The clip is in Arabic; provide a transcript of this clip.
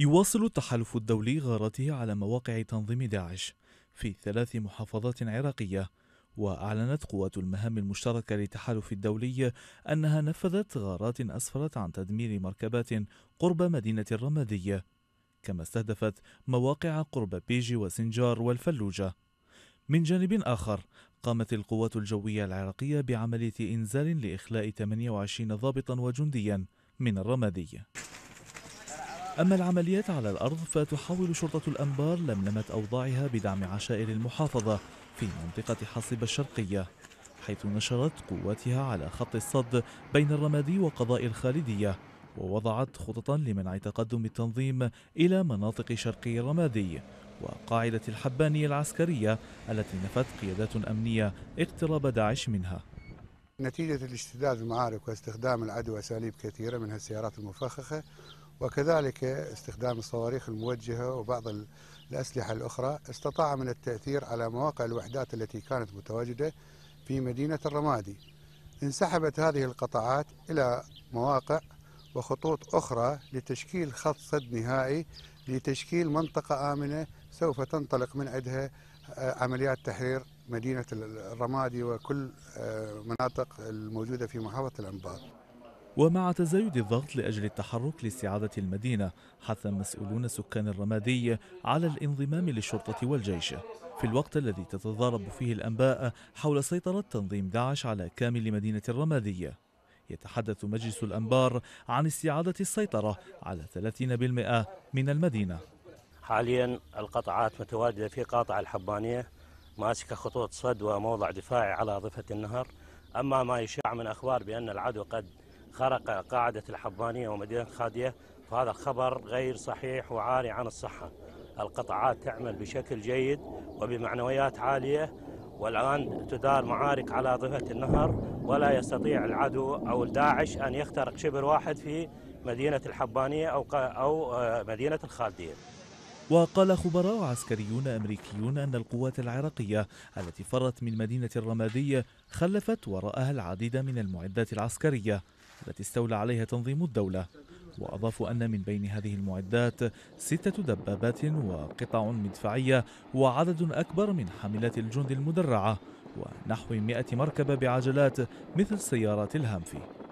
يواصل التحالف الدولي غارته على مواقع تنظيم داعش في ثلاث محافظات عراقية وأعلنت قوات المهام المشتركة للتحالف الدولي أنها نفذت غارات أسفرت عن تدمير مركبات قرب مدينة الرمادية كما استهدفت مواقع قرب بيجي وسنجار والفلوجة من جانب آخر قامت القوات الجوية العراقية بعملية إنزال لإخلاء 28 ضابطا وجنديا من الرمادية أما العمليات على الأرض فتحاول شرطة الأنبار لملمة أوضاعها بدعم عشائر المحافظة في منطقة حصب الشرقية حيث نشرت قواتها على خط الصد بين الرمادي وقضاء الخالدية ووضعت خططا لمنع تقدم التنظيم إلى مناطق شرقي الرمادي وقاعدة الحبانية العسكرية التي نفت قيادات أمنية اقتراب داعش منها نتيجة الاشتداد المعارك واستخدام العدو أساليب كثيرة منها السيارات المفخخة وكذلك استخدام الصواريخ الموجهة وبعض الأسلحة الأخرى استطاع من التأثير على مواقع الوحدات التي كانت متواجدة في مدينة الرمادي انسحبت هذه القطاعات إلى مواقع وخطوط أخرى لتشكيل خط سد نهائي لتشكيل منطقة آمنة سوف تنطلق من عندها آه، عمليات تحرير مدينة الرمادي وكل آه، مناطق الموجودة في محافظة الأنباط ومع تزايد الضغط لأجل التحرك لاستعادة المدينة حث مسؤولون سكان الرمادي على الانضمام للشرطة والجيش في الوقت الذي تتضارب فيه الأنباء حول سيطرة تنظيم داعش على كامل مدينة الرمادي يتحدث مجلس الأنبار عن استعادة السيطرة على 30% من المدينة حاليا القطعات متواجدة في قاطع الحبانية ماسكة خطوط صد وموضع دفاعي على ضفة النهر أما ما يشاع من أخبار بأن العدو قد خرق قاعدة الحبانية ومدينة خادية فهذا خبر غير صحيح وعاري عن الصحة القطاعات تعمل بشكل جيد وبمعنويات عالية والآن تدار معارك على ضفة النهر ولا يستطيع العدو أو الداعش أن يخترق شبر واحد في مدينة الحبانية أو, أو آه، مدينة الخالدية وقال خبراء عسكريون أمريكيون أن القوات العراقية التي فرت من مدينة الرمادية خلفت وراءها العديد من المعدات العسكرية التي استولى عليها تنظيم الدولة وأضافوا أن من بين هذه المعدات ستة دبابات وقطع مدفعية وعدد أكبر من حاملات الجند المدرعة ونحو مئة مركبة بعجلات مثل سيارات الهامفي